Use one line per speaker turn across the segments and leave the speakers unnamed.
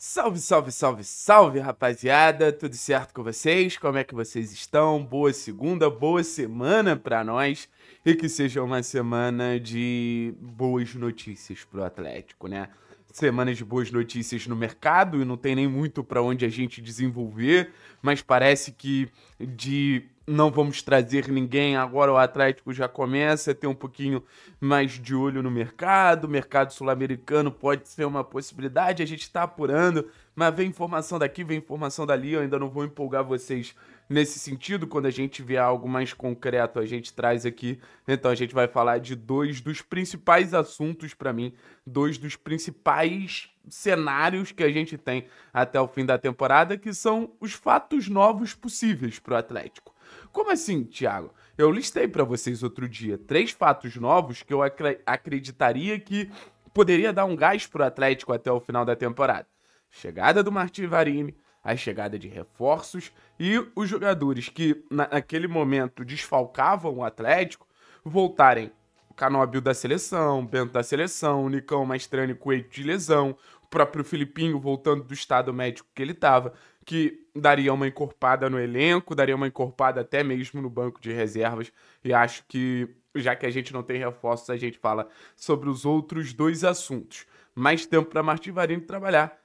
Salve, salve, salve, salve, rapaziada! Tudo certo com vocês? Como é que vocês estão? Boa segunda, boa semana para nós e que seja uma semana de boas notícias pro Atlético, né? Semana de boas notícias no mercado e não tem nem muito para onde a gente desenvolver, mas parece que de não vamos trazer ninguém. Agora o Atlético já começa a ter um pouquinho mais de olho no mercado. O mercado sul-americano pode ser uma possibilidade. A gente está apurando, mas vem informação daqui, vem informação dali. Eu ainda não vou empolgar vocês nesse sentido. Quando a gente vê algo mais concreto, a gente traz aqui. Então a gente vai falar de dois dos principais assuntos para mim, dois dos principais cenários que a gente tem até o fim da temporada, que são os fatos novos possíveis para o Atlético. Como assim, Thiago? Eu listei para vocês outro dia três fatos novos que eu acre acreditaria que poderia dar um gás para o Atlético até o final da temporada. Chegada do Martin Varini, a chegada de reforços e os jogadores que naquele momento desfalcavam o Atlético voltarem. O Canóbio da seleção, Bento da seleção, o Nicão Maestrani Coelho de lesão, o próprio Filipinho voltando do estado médico que ele estava que daria uma encorpada no elenco, daria uma encorpada até mesmo no banco de reservas. E acho que, já que a gente não tem reforços, a gente fala sobre os outros dois assuntos. Mais tempo para Martim Varino trabalhar.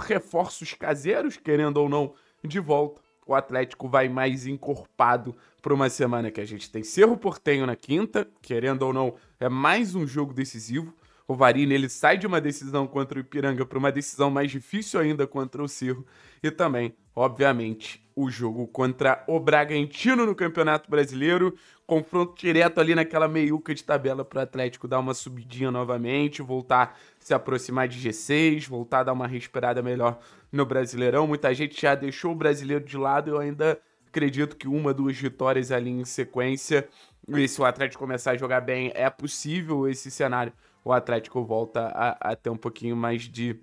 Reforços caseiros, querendo ou não, de volta. O Atlético vai mais encorpado para uma semana que a gente tem Cerro Portenho na quinta, querendo ou não, é mais um jogo decisivo o Varini né? ele sai de uma decisão contra o Ipiranga para uma decisão mais difícil ainda contra o Cirro e também, obviamente, o jogo contra o Bragantino no Campeonato Brasileiro, confronto direto ali naquela meiuca de tabela para o Atlético dar uma subidinha novamente, voltar a se aproximar de G6, voltar a dar uma respirada melhor no Brasileirão. Muita gente já deixou o brasileiro de lado, eu ainda acredito que uma, duas vitórias ali em sequência, e se o Atlético começar a jogar bem, é possível esse cenário o Atlético volta a, a ter um pouquinho mais de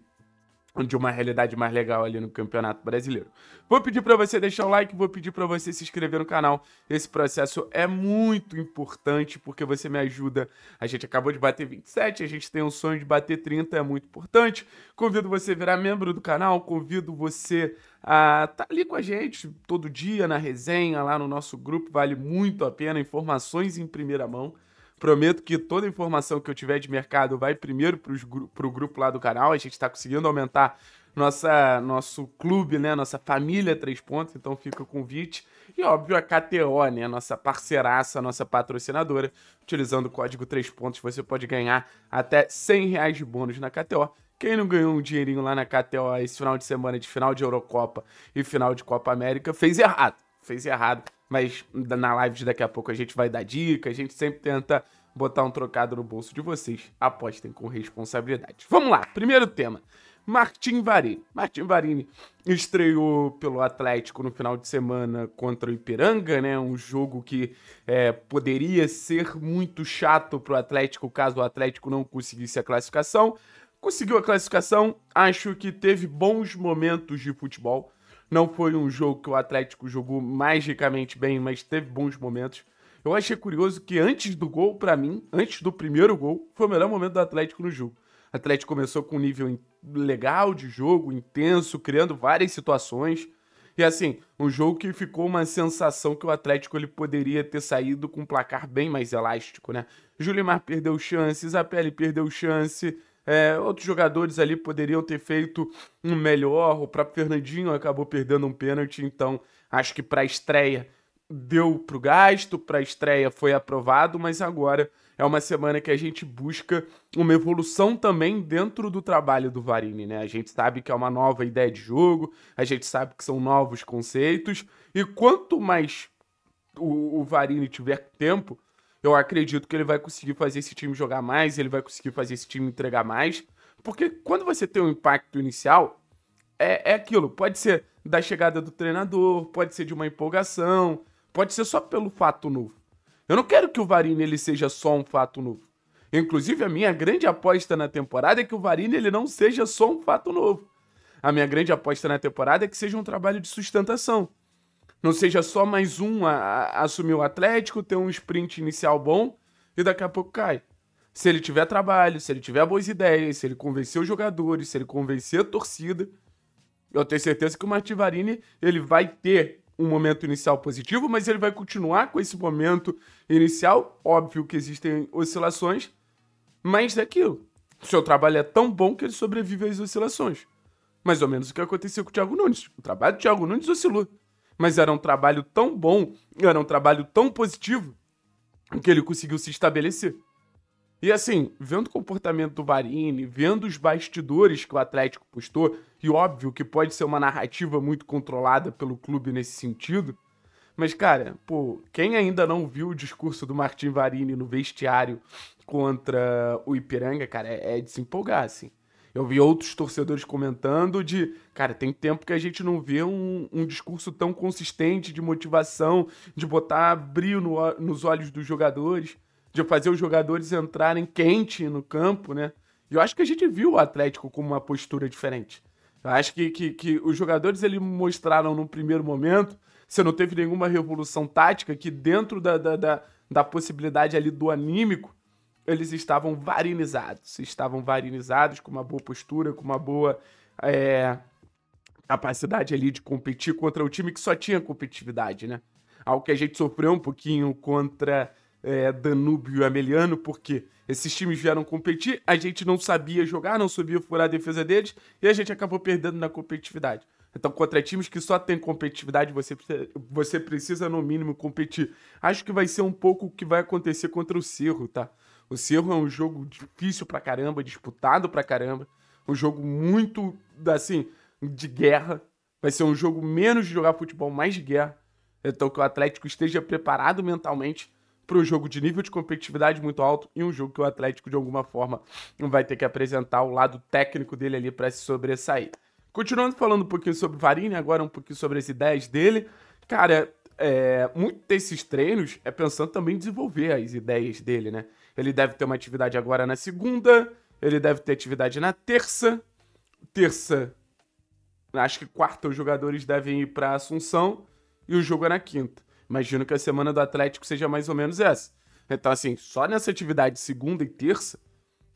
de uma realidade mais legal ali no Campeonato Brasileiro. Vou pedir para você deixar o like, vou pedir para você se inscrever no canal. Esse processo é muito importante porque você me ajuda. A gente acabou de bater 27, a gente tem um sonho de bater 30, é muito importante. Convido você a virar membro do canal, convido você a tá ali com a gente todo dia na resenha, lá no nosso grupo, vale muito a pena, informações em primeira mão. Prometo que toda informação que eu tiver de mercado vai primeiro para o grupo lá do canal. A gente está conseguindo aumentar nossa, nosso clube, né? Nossa família Três Pontos, então fica o convite. E óbvio, a KTO, né? Nossa parceiraça, nossa patrocinadora. Utilizando o código Três Pontos, você pode ganhar até 100 reais de bônus na KTO. Quem não ganhou um dinheirinho lá na KTO esse final de semana de final de Eurocopa e final de Copa América, fez errado. Fez errado mas na live de daqui a pouco a gente vai dar dica, a gente sempre tenta botar um trocado no bolso de vocês. Apostem com responsabilidade. Vamos lá, primeiro tema. Martin Varini. Martin Varini estreou pelo Atlético no final de semana contra o Ipiranga, né? Um jogo que é, poderia ser muito chato para o Atlético caso o Atlético não conseguisse a classificação. Conseguiu a classificação, acho que teve bons momentos de futebol não foi um jogo que o Atlético jogou magicamente bem, mas teve bons momentos. Eu achei curioso que antes do gol, para mim, antes do primeiro gol, foi o melhor momento do Atlético no jogo. O Atlético começou com um nível legal de jogo, intenso, criando várias situações. E assim, um jogo que ficou uma sensação que o Atlético ele poderia ter saído com um placar bem mais elástico, né? Julimar perdeu chances, a Pele perdeu chance, é, outros jogadores ali poderiam ter feito um melhor. O próprio Fernandinho acabou perdendo um pênalti, então acho que para a estreia deu para o gasto, para a estreia foi aprovado, mas agora é uma semana que a gente busca uma evolução também dentro do trabalho do Varini, né? A gente sabe que é uma nova ideia de jogo, a gente sabe que são novos conceitos, e quanto mais o, o Varini tiver tempo, eu acredito que ele vai conseguir fazer esse time jogar mais, ele vai conseguir fazer esse time entregar mais. Porque quando você tem um impacto inicial, é, é aquilo. Pode ser da chegada do treinador, pode ser de uma empolgação, pode ser só pelo fato novo. Eu não quero que o Varini ele seja só um fato novo. Inclusive, a minha grande aposta na temporada é que o Varini ele não seja só um fato novo. A minha grande aposta na temporada é que seja um trabalho de sustentação não seja só mais um a, a assumir o Atlético, ter um sprint inicial bom e daqui a pouco cai. Se ele tiver trabalho, se ele tiver boas ideias, se ele convencer os jogadores, se ele convencer a torcida, eu tenho certeza que o Martivarini ele vai ter um momento inicial positivo, mas ele vai continuar com esse momento inicial. Óbvio que existem oscilações, mas daquilo. O seu trabalho é tão bom que ele sobrevive às oscilações. Mais ou menos o que aconteceu com o Thiago Nunes. O trabalho do Thiago Nunes oscilou. Mas era um trabalho tão bom, era um trabalho tão positivo, que ele conseguiu se estabelecer. E assim, vendo o comportamento do Varini, vendo os bastidores que o Atlético postou, e óbvio que pode ser uma narrativa muito controlada pelo clube nesse sentido, mas cara, pô, quem ainda não viu o discurso do Martin Varini no vestiário contra o Ipiranga, cara, é, é de se empolgar, assim eu vi outros torcedores comentando de, cara, tem tempo que a gente não vê um, um discurso tão consistente de motivação, de botar brilho no, nos olhos dos jogadores, de fazer os jogadores entrarem quente no campo, né? E eu acho que a gente viu o Atlético com uma postura diferente. Eu acho que, que, que os jogadores ele mostraram no primeiro momento, se não teve nenhuma revolução tática, que dentro da, da, da, da possibilidade ali do anímico, eles estavam varinizados. Estavam varinizados, com uma boa postura, com uma boa é, capacidade ali de competir contra o time que só tinha competitividade, né? Algo que a gente sofreu um pouquinho contra é, Danúbio e Ameliano, porque esses times vieram competir, a gente não sabia jogar, não sabia furar a defesa deles e a gente acabou perdendo na competitividade. Então, contra times que só tem competitividade, você, você precisa, no mínimo, competir. Acho que vai ser um pouco o que vai acontecer contra o Cerro, tá? O Cerro é um jogo difícil pra caramba, disputado pra caramba. Um jogo muito, assim, de guerra. Vai ser um jogo menos de jogar futebol, mais de guerra. Então que o Atlético esteja preparado mentalmente para um jogo de nível de competitividade muito alto e um jogo que o Atlético, de alguma forma, vai ter que apresentar o lado técnico dele ali para se sobressair. Continuando falando um pouquinho sobre Varini, agora um pouquinho sobre as ideias dele. Cara, é, muito desses treinos é pensando também em desenvolver as ideias dele, né? Ele deve ter uma atividade agora na segunda. Ele deve ter atividade na terça. Terça, acho que quarta os jogadores devem ir para Assunção e o jogo é na quinta. Imagino que a semana do Atlético seja mais ou menos essa. Então, assim, só nessa atividade segunda e terça,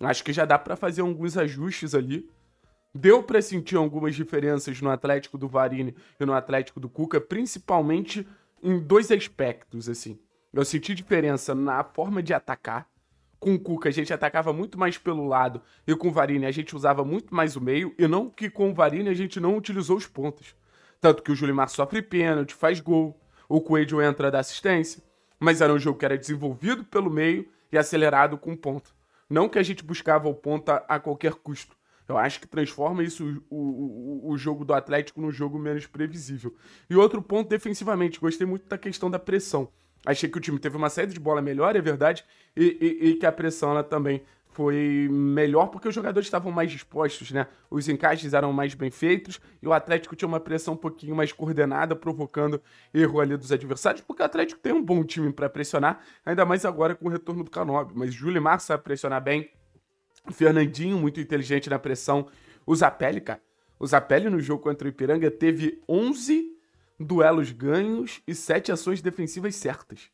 acho que já dá para fazer alguns ajustes ali. Deu para sentir algumas diferenças no Atlético do Varini e no Atlético do Cuca, principalmente em dois aspectos, assim. Eu senti diferença na forma de atacar com o Cuca a gente atacava muito mais pelo lado e com o Varini a gente usava muito mais o meio, e não que com o Varini a gente não utilizou os pontos. Tanto que o Julimar sofre pênalti, faz gol, o Coelho entra da assistência, mas era um jogo que era desenvolvido pelo meio e acelerado com ponta. Não que a gente buscava o ponta a qualquer custo. Eu acho que transforma isso o, o, o jogo do Atlético num jogo menos previsível. E outro ponto defensivamente, gostei muito da questão da pressão. Achei que o time teve uma saída de bola melhor, é verdade, e, e, e que a pressão ela também foi melhor porque os jogadores estavam mais dispostos, né? Os encaixes eram mais bem feitos e o Atlético tinha uma pressão um pouquinho mais coordenada, provocando erro ali dos adversários, porque o Atlético tem um bom time para pressionar, ainda mais agora com o retorno do Canobi. Mas Júlio Mar sabe pressionar bem, Fernandinho muito inteligente na pressão, o Zapelli, cara. O Zapelli no jogo contra o Ipiranga teve 11 duelos ganhos e sete ações defensivas certas.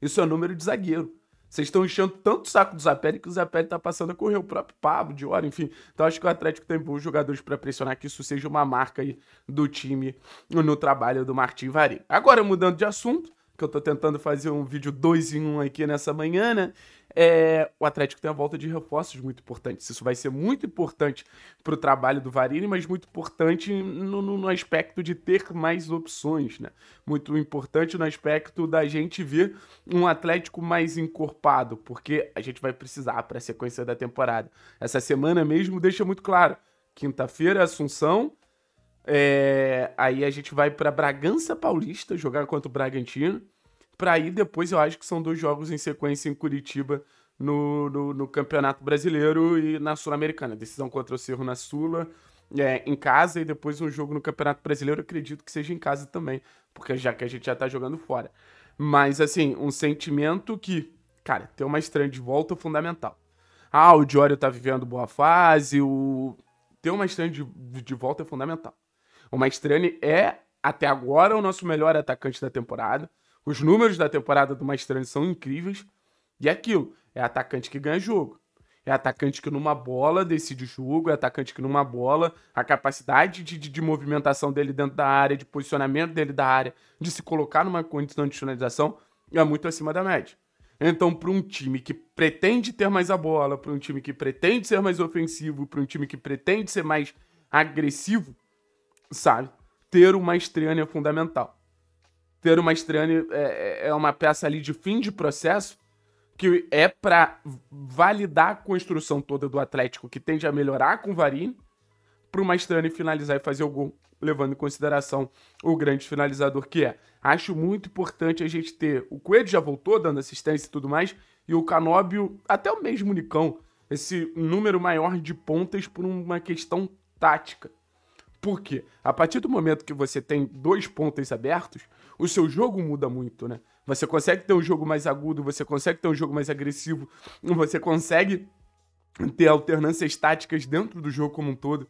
Isso é número de zagueiro. Vocês estão enchendo tanto o saco do Zapelli que o Zapelli está passando a correr o próprio Pablo, de hora, enfim. Então acho que o Atlético tem bons jogadores para pressionar que isso seja uma marca aí do time no trabalho do Martim Vari. Agora, mudando de assunto, que eu estou tentando fazer um vídeo 2 em 1 um aqui nessa manhã, né? É, o Atlético tem a volta de reforços muito importantes. Isso vai ser muito importante para o trabalho do Varini, mas muito importante no, no, no, aspecto de ter mais opções, né? Muito importante no aspecto da gente ver um Atlético mais encorpado, porque a gente vai precisar para a sequência da temporada. Essa semana mesmo deixa muito claro. Quinta-feira, Assunção. É, aí a gente vai para Bragança Paulista jogar contra o Bragantino para ir depois, eu acho que são dois jogos em sequência em Curitiba no, no, no Campeonato Brasileiro e na Sul-Americana. Decisão contra o Cerro na Sula, é, em casa, e depois um jogo no Campeonato Brasileiro, acredito que seja em casa também, porque já que a gente já tá jogando fora. Mas, assim, um sentimento que, cara, ter uma estranha de volta é fundamental. Ah, o Diório tá vivendo boa fase, o... ter uma estranha de, de volta é fundamental. O Maestrani é, até agora, o nosso melhor atacante da temporada. Os números da temporada do Mastrani são incríveis. E é aquilo, é atacante que ganha jogo. É atacante que numa bola decide o jogo, é atacante que numa bola, a capacidade de, de, de movimentação dele dentro da área, de posicionamento dele da área, de se colocar numa condição de finalização, é muito acima da média. Então, para um time que pretende ter mais a bola, para um time que pretende ser mais ofensivo, para um time que pretende ser mais agressivo, sabe? Ter uma estreia é fundamental ter uma Mastriani é, é, é uma peça ali de fim de processo que é para validar a construção toda do Atlético, que tende a melhorar com o Varini, para o Mastriani finalizar e fazer o gol, levando em consideração o grande finalizador que é. Acho muito importante a gente ter. O Coelho já voltou dando assistência e tudo mais, e o Canóbio, até o mesmo Nicão, esse número maior de pontas por uma questão tática porque A partir do momento que você tem dois pontos abertos, o seu jogo muda muito, né? Você consegue ter um jogo mais agudo, você consegue ter um jogo mais agressivo, você consegue ter alternâncias táticas dentro do jogo como um todo.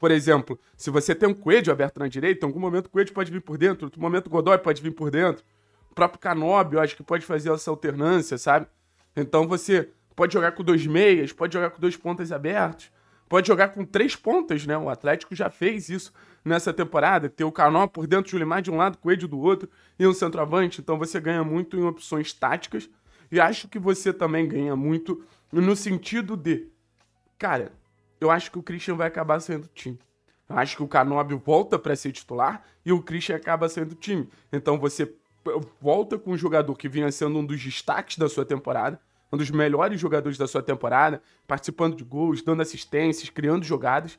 Por exemplo, se você tem um Coelho aberto na direita, em algum momento o Coelho pode vir por dentro, em outro momento o Godoy pode vir por dentro. O próprio Canobi, eu acho que pode fazer essa alternância, sabe? Então você pode jogar com dois meias, pode jogar com dois pontas abertos pode jogar com três pontas, né? O Atlético já fez isso nessa temporada, ter o Canó por dentro, o Julimar de um lado, o Coelho do outro e um centroavante. Então você ganha muito em opções táticas e acho que você também ganha muito no sentido de, cara, eu acho que o Christian vai acabar sendo time. Eu acho que o Canóbio volta para ser titular e o Christian acaba sendo time. Então você eh, volta com um jogador que vinha sendo um dos destaques da sua temporada, um dos melhores jogadores da sua temporada, participando de gols, dando assistências, criando jogadas.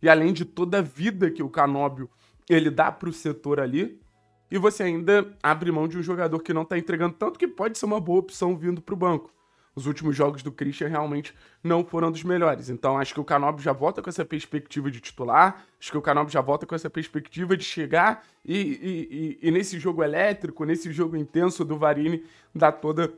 E além de toda a vida que o Canóbio ele dá para o setor ali, e você ainda abre mão de um jogador que não está entregando tanto que pode ser uma boa opção vindo para o banco. Os últimos jogos do Christian realmente não foram dos melhores. Então acho que o Canobio já volta com essa perspectiva de titular. Acho que o Canobio já volta com essa perspectiva de chegar e, e, e, e nesse jogo elétrico, nesse jogo intenso do Varini, dar toda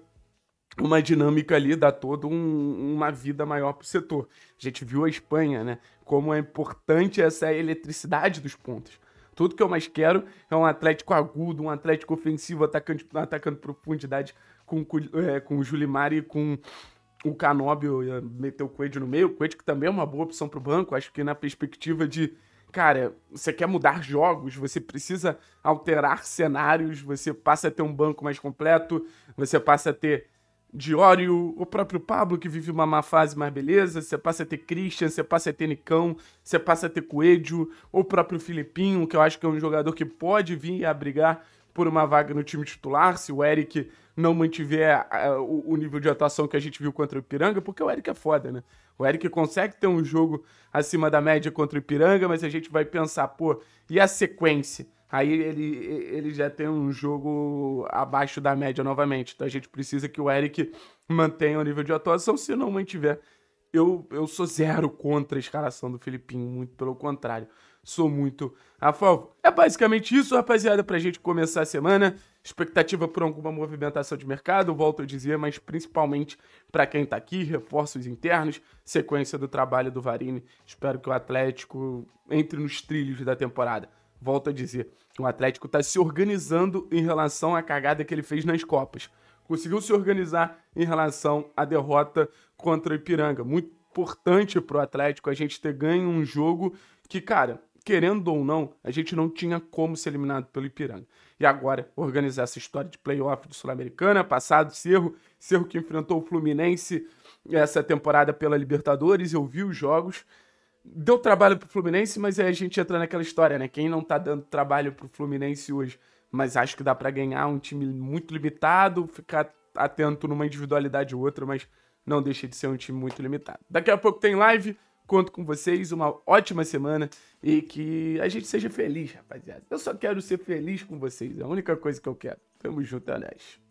uma dinâmica ali, dá toda um, uma vida maior para o setor. A gente viu a Espanha, né? Como é importante essa eletricidade dos pontos. Tudo que eu mais quero é um Atlético agudo, um Atlético ofensivo, atacante, atacando profundidade com, é, com o Julimar e com o Canóbio, é, meter o Coelho no meio. O Coelho que também é uma boa opção para o banco. Acho que na perspectiva de, cara, você quer mudar jogos, você precisa alterar cenários, você passa a ter um banco mais completo, você passa a ter Diório, o próprio Pablo, que vive uma má fase, mas beleza. Você passa a ter Christian, você passa a ter Nicão, você passa a ter Coelho, ou o próprio Filipinho, que eu acho que é um jogador que pode vir a brigar por uma vaga no time titular, se o Eric não mantiver uh, o, o, nível de atuação que a gente viu contra o Ipiranga, porque o Eric é foda, né? O Eric consegue ter um jogo acima da média contra o Ipiranga, mas a gente vai pensar, pô, e a sequência? Aí ele, ele já tem um jogo abaixo da média novamente. Então a gente precisa que o Eric mantenha o nível de atuação, se não mantiver. Eu, eu sou zero contra a escalação do Filipinho, muito pelo contrário. Sou muito a favor. É basicamente isso, rapaziada, pra gente começar a semana. Expectativa por alguma movimentação de mercado, volto a dizer, mas principalmente para quem tá aqui, reforços internos, sequência do trabalho do Varini. Espero que o Atlético entre nos trilhos da temporada. Volto a dizer, o Atlético está se organizando em relação à cagada que ele fez nas Copas. Conseguiu se organizar em relação à derrota contra o Ipiranga. Muito importante para o Atlético a gente ter ganho um jogo que, cara, querendo ou não, a gente não tinha como ser eliminado pelo Ipiranga. E agora, organizar essa história de playoff do Sul-Americana, passado Cerro, Cerro que enfrentou o Fluminense essa temporada pela Libertadores, eu vi os jogos deu trabalho pro Fluminense, mas aí a gente entra naquela história, né? Quem não tá dando trabalho pro Fluminense hoje, mas acho que dá para ganhar um time muito limitado, ficar atento numa individualidade ou outra, mas não deixa de ser um time muito limitado. Daqui a pouco tem live, conto com vocês, uma ótima semana e que a gente seja feliz, rapaziada. Eu só quero ser feliz com vocês, é a única coisa que eu quero. Tamo junto, é